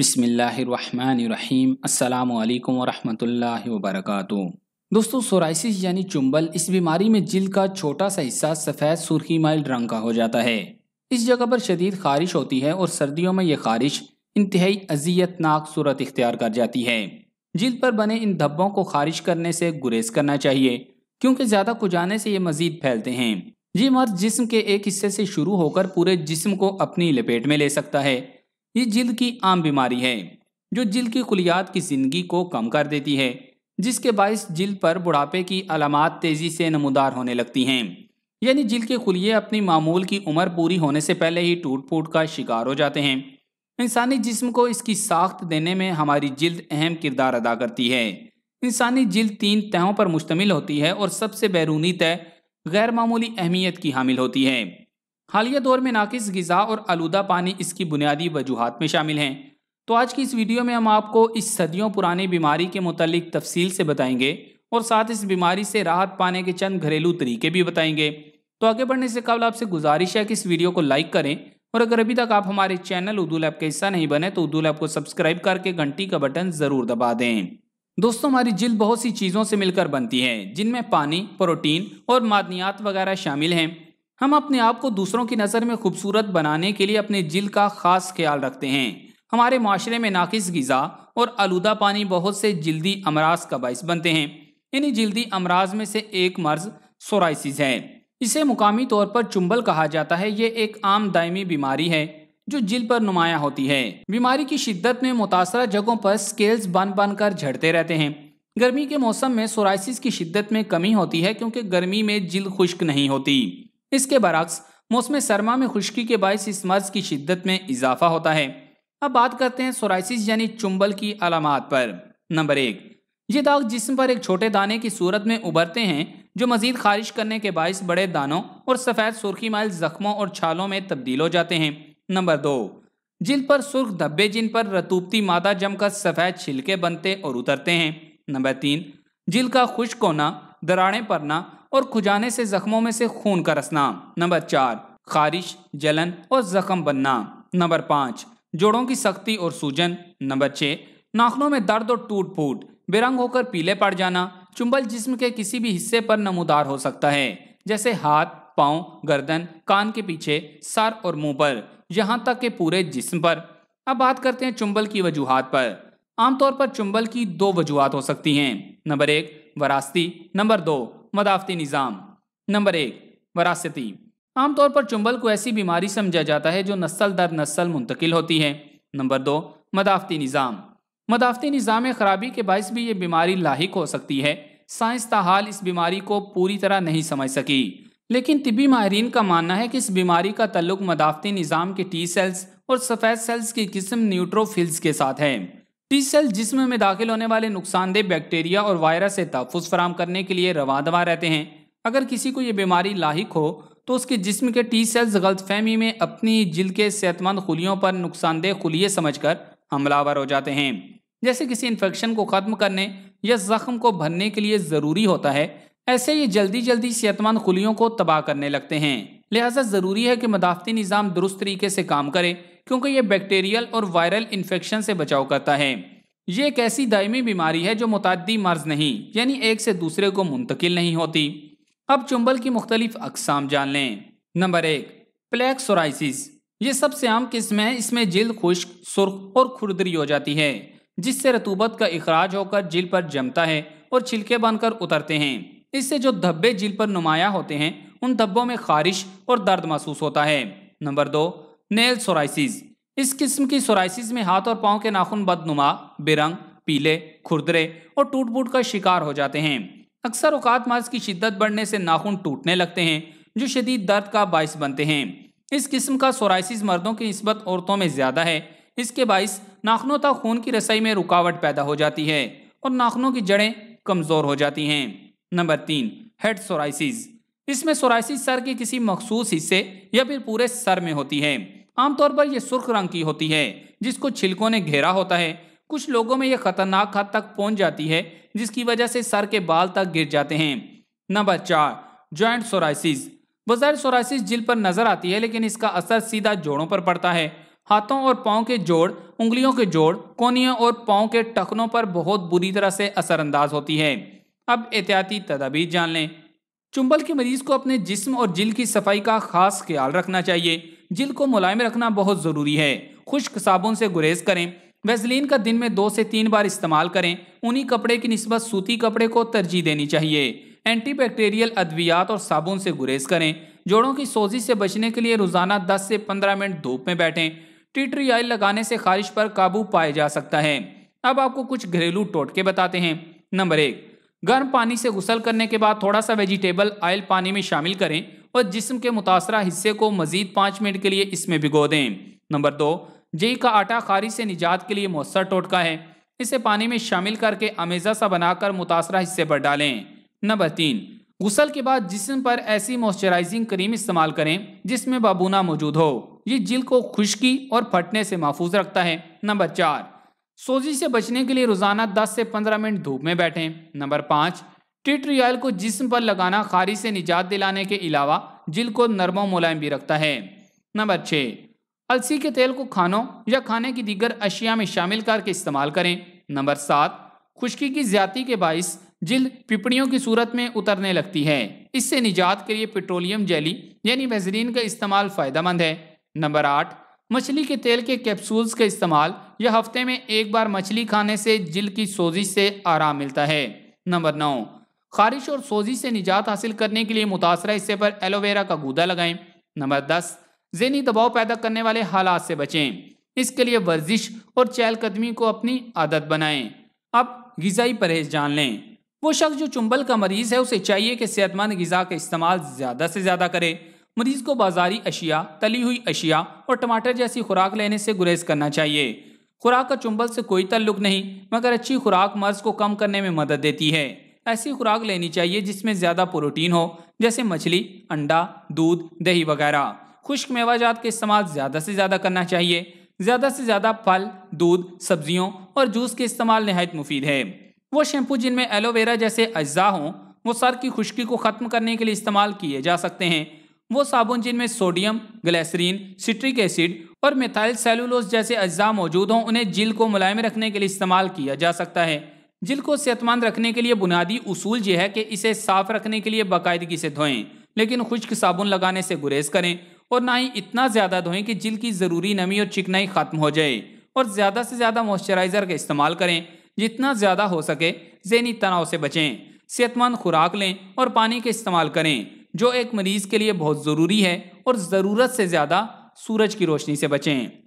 बिसमीम् अल्लाम वरहमल वरक दोस्तों सोराइसिस यानी चुंबल इस बीमारी में जिल्द का छोटा सा हिस्सा सफ़ेद सुरखी माइल रंग का हो जाता है इस जगह पर शदीद खारिश होती है और सर्दियों में यह खारिश इंतहाई अजियतनाक सूरत इख्तियार कर जाती है जिल्द पर बने इन धब्बों को खारिश करने से गुरेज करना चाहिए क्योंकि ज़्यादा कुजाने से ये मज़ीद फैलते हैं ये मर्ज जिस्म के एक हिस्से से शुरू होकर पूरे जिस्म को अपनी लपेट में ले सकता है ये जिल्द की आम बीमारी है जो जिल्द की खुलियात की जिंदगी को कम कर देती है जिसके बायस जिल्द पर बुढ़ापे की अलामत तेज़ी से नमदार होने लगती हैं यानी जिल्द के खुलिए अपनी मामूल की उम्र पूरी होने से पहले ही टूट फूट का शिकार हो जाते हैं इंसानी जिस्म को इसकी साख्त देने में हमारी जिल्द अहम किरदार अदा करती है इंसानी जिल्द तीन तहों पर मुश्तमिल होती है और सबसे बैरूनी तय गैर मामूली अहमियत की हामिल होती है हालिया दौर में नाकिस गज़ा और आलूदा पानी इसकी बुनियादी वजूहत में शामिल हैं तो आज की इस वीडियो में हम आपको इस सदियों पुरानी बीमारी के मतलब तफसील से बताएंगे और साथ इस बीमारी से राहत पाने के चंद घरेलू तरीके भी बताएंगे तो आगे बढ़ने से कबल आपसे गुजारिश है कि इस वीडियो को लाइक करें और अगर अभी तक आप हमारे चैनल उर्दू लैब का हिस्सा नहीं बने तो उर्दू लैब को सब्सक्राइब करके घंटी का बटन ज़रूर दबा दें दोस्तों हमारी जिल्द बहुत सी चीज़ों से मिलकर बनती है जिनमें पानी प्रोटीन और मादनियात वगैरह शामिल हैं हम अपने आप को दूसरों की नज़र में खूबसूरत बनाने के लिए अपने जिल का खास ख्याल रखते हैं हमारे माशरे में नाकिस गज़ा और आलूदा पानी बहुत से जल्दी अमराज का बायस बनते हैं इन्हीं जल्दी अमराज में से एक मर्ज सोराइसिस है इसे मुकामी तौर पर चुंबल कहा जाता है ये एक आम दायमी बीमारी है जो जिल पर नुमाया होती है बीमारी की शिद्दत में मुतासर जगहों पर स्केल्स बन बन कर झड़ते रहते हैं गर्मी के मौसम में सोराइसिस की शिद्दत में कमी होती है क्योंकि गर्मी में जिल खुश्क नहीं होती इसके बरक्स मौसम सरमा में खुश्की के बायस इस मर्ज की शिद्दत में इजाफा होता है अब बात करते हैं सोराइसिस यानी चुंबल की अलामत पर नंबर एक ये दाग जिस्म पर एक छोटे दाने की सूरत में उभरते हैं जो मजीद खारिश करने के बायस बड़े दानों और सफ़ेद सुर्खी माइल जख्मों और छालों में तब्दील हो जाते हैं नंबर दो जिल पर सुर्ख धब्बे जिन पर रतूबती मादा जमकर सफ़ेद छिलके बनते और उतरते हैं नंबर तीन जिल का खुश्क होना दराड़ें पड़ना और खुजाने से जख्मों में से खून का रसना नंबर चार खारिश जलन और जख्म बनना नंबर पाँच जोड़ों की सख्ती और सूजन नंबर छः नाखनों में दर्द और टूट फूट बेरंग होकर पीले पड़ जाना चुंबल जिस्म के किसी भी हिस्से पर नमोदार हो सकता है जैसे हाथ पाँव गर्दन कान के पीछे सर और मुंह पर यहाँ तक के पूरे जिस्म पर अब बात करते हैं चुंबल की वजूहत पर आमतौर पर चुंबल की दो वजूहत हो सकती हैं नंबर एक वरासती नंबर दो मदाफती निज़ाम नंबर एक वरासती आमतौर पर चुंबल को ऐसी बीमारी समझा जाता है जो नस्ल दर नस्ल मुंतकिल होती है नंबर दो मदाफती निज़ाम मदाफती निज़ाम में ख़राबी के बायस भी ये बीमारी लाक हो सकती है साइंस हाल इस बीमारी को पूरी तरह नहीं समझ सकी लेकिन तिबी माहरीन का मानना है कि इस बीमारी का तल्लुक मदाफती निज़ाम के टी सेल्स और सफ़ेद सेल्स की किस्म न्यूट्रोफिल्स के साथ है टी सेल जिसम में दाखिल होने वाले नुकसानदेह बैक्टीरिया और वायरस से तहफुज फराम करने के लिए रवा दवा रहते हैं अगर किसी को ये बीमारी लाक हो तो उसके जिस्म के टी सेल्स गलतफहमी में अपनी जिल के सेहतमंद खुलियों पर नुकसानदेह खुलिए समझकर हमलावर हो जाते हैं जैसे किसी इन्फेक्शन को ख़त्म करने या ज़ख्म को भरने के लिए ज़रूरी होता है ऐसे ये जल्दी जल्दी सेहतमंद खुलियों को तबाह करने लगते हैं लिहाजा ज़रूरी है कि मदाफती निज़ाम दुरुस्त तरीके से काम करे क्योंकि ये बैक्टीरियल और वायरल इन्फेक्शन से बचाव करता है ये एक ऐसी दायमी बीमारी है जो मुतदी मर्ज नहीं यानी एक से दूसरे को मुंतकिल नहीं होती अब चुंबल की मुख्तलिफ अकसाम जान लें नंबर एक प्लेक सोराइसिस ये सबसे आम किस्म है इसमें जिल्द खुश्क सुर्ख और खुरदरी हो जाती है जिससे रतूबत का अखराज होकर जिल पर जमता है और छिलके बनकर उतरते हैं इससे जो धब्बे जिल पर नुमाया होते हैं उन धब्बों में खारिश और दर्द महसूस होता है नंबर दो नेल सोराइसिस इस किस्म की सोराइसिस में हाथ और पांव के नाखून बदनुमा बेरंग पीले खुरदरे और टूट फूट का शिकार हो जाते हैं अक्सर औकात मार्ज की शिद्दत बढ़ने से नाखून टूटने लगते हैं जो शदीद दर्द का बायस बनते हैं इस किस्म का सोराइसिस मर्दों की नस्बत औरतों में ज़्यादा है इसके बायस नाखनों तक खून की रसाई में रुकावट पैदा हो जाती है और नाखनों की जड़ें कमज़ोर हो जाती हैं नंबर तीन हेड सोराइसिस इसमें सोराइसिस सर के किसी मखसूस हिस्से या फिर पूरे सर में होती है आमतौर पर यह सुर्ख रंग की होती है जिसको छिलकों ने घेरा होता है कुछ लोगों में यह खतरनाक हद तक पहुंच जाती है जिसकी वजह से सर के बाल तक गिर जाते हैं नंबर चार ज्वाइंट सोराइसिस बजाय सोराइसिस जिल पर नजर आती है लेकिन इसका असर सीधा जोड़ों पर पड़ता है हाथों और पाओ के जोड़ उंगलियों के जोड़ कोनियों और पाओ के टखनों पर बहुत बुरी तरह से असरअंदाज होती है अब एहतियाती तदाबीर जान लें चुंबल के मरीज को अपने जिस्म और जिल की सफाई का खास ख्याल रखना चाहिए जिल को मुलायम रखना बहुत ज़रूरी है खुश्क साबुन से गुरेज करें वैसलीन का दिन में दो से तीन बार इस्तेमाल करें उन्हीं कपड़े की नस्बत सूती कपड़े को तरजीह देनी चाहिए एंटीबैक्टीरियल अद्वियात और साबुन से गुरेज करें जोड़ों की सोजी से बचने के लिए रोज़ाना 10 से 15 मिनट धूप में बैठें टीट्री ऑयल लगाने से खारिश पर काबू पाया जा सकता है अब आपको कुछ घरेलू टोटके बताते हैं नंबर एक गर्म पानी से गुसल करने के बाद थोड़ा सा वेजिटेबल ऑयल पानी में शामिल करें और जिसम के मुतासर हिस्से को मजीद पाँच मिनट के लिए इसमें भिगो दें नंबर दो जई का आटा खारी से निजात के लिए मौसर टोटका है इसे पानी में शामिल करके अमेजा सा बनाकर मुतासर हिस्से पर डालें नंबर तीन गुसल के बाद जिसम पर ऐसी मॉइस्चराइजिंग क्रीम इस्तेमाल करें जिसमें बाबूना मौजूद हो ये जिल को खुश्की और फटने से महफूज रखता है नंबर चार सोजी से बचने के लिए रोज़ाना 10 से 15 मिनट धूप में बैठें नंबर पाँच टिट्री ऑयल को जिस्म पर लगाना खारी से निजात दिलाने के अलावा जिल को नरम मुलायम भी रखता है नंबर छः अलसी के तेल को खानों या खाने की दीगर अशिया में शामिल करके इस्तेमाल करें नंबर सात खुश्की की ज्यादा के बायस जिल पिपड़ियों की सूरत में उतरने लगती है इससे निजात के लिए पेट्रोलियम जेली यानी बेहतरीन का इस्तेमाल मंद है नंबर आठ मछली के तेल के कैप्सूल्स का इस्तेमाल यह हफ्ते में एक बार मछली खाने से जिल की सोजिश से आराम मिलता है नंबर नौ खारिश और सोजी से निजात हासिल करने के लिए मुतासर हिस्से पर एलोवेरा का गूदा लगाएं नंबर दस जहनी दबाव पैदा करने वाले हालात से बचें इसके लिए वर्जिश और चहलकदमी को अपनी आदत बनाएं अब गज़ाई परहेज जान लें वो शख्स जो चुंबल का मरीज़ है उसे चाहिए कि सेहतमंद गज़ा का इस्तेमाल ज़्यादा से ज़्यादा करे मरीज़ को बाजारी अशिया तली हुई अशिया और टमाटर जैसी खुराक लेने से गुरेज करना चाहिए खुराक का चुंबल से कोई तल्लुक नहीं मगर अच्छी खुराक मर्ज को कम करने में मदद देती है ऐसी खुराक लेनी चाहिए जिसमें ज़्यादा प्रोटीन हो जैसे मछली अंडा दूध दही वगैरह खुश्क मेवाजात का इस्तेमाल ज़्यादा से ज़्यादा करना चाहिए ज़्यादा से ज़्यादा फल दूध सब्जियों और जूस के इस्तेमाल नहायत मुफीद है वो शैम्पू जिनमें एलोवेरा जैसे अज्जा हों वो सर की खुश्की को ख़त्म करने के लिए इस्तेमाल किए जा सकते हैं वो साबुन जिनमें सोडियम ग्लेसरीन सिट्रिक एसिड और मिथाइल सेलुलोज जैसे अज्जा मौजूद हों उन्हें जिल को मुलायम रखने के लिए इस्तेमाल किया जा सकता है जिल को सेहतमंद रखने के लिए बुनियादी उसूल यह है कि इसे साफ रखने के लिए बाकायदगी से धोएं लेकिन खुश्क साबुन लगाने से गुरेज करें और ना ही इतना ज़्यादा धोएं कि जिल की ज़रूरी नमी और चिकनाई ख़त्म हो जाए और ज़्यादा से ज़्यादा मॉइस्चराइज़र का इस्तेमाल करें जितना ज़्यादा हो सके जहनी तनाव से बचें सेहतमंद खुराक लें और पानी का इस्तेमाल करें जो एक मरीज़ के लिए बहुत ज़रूरी है और ज़रूरत से ज़्यादा सूरज की रोशनी से बचें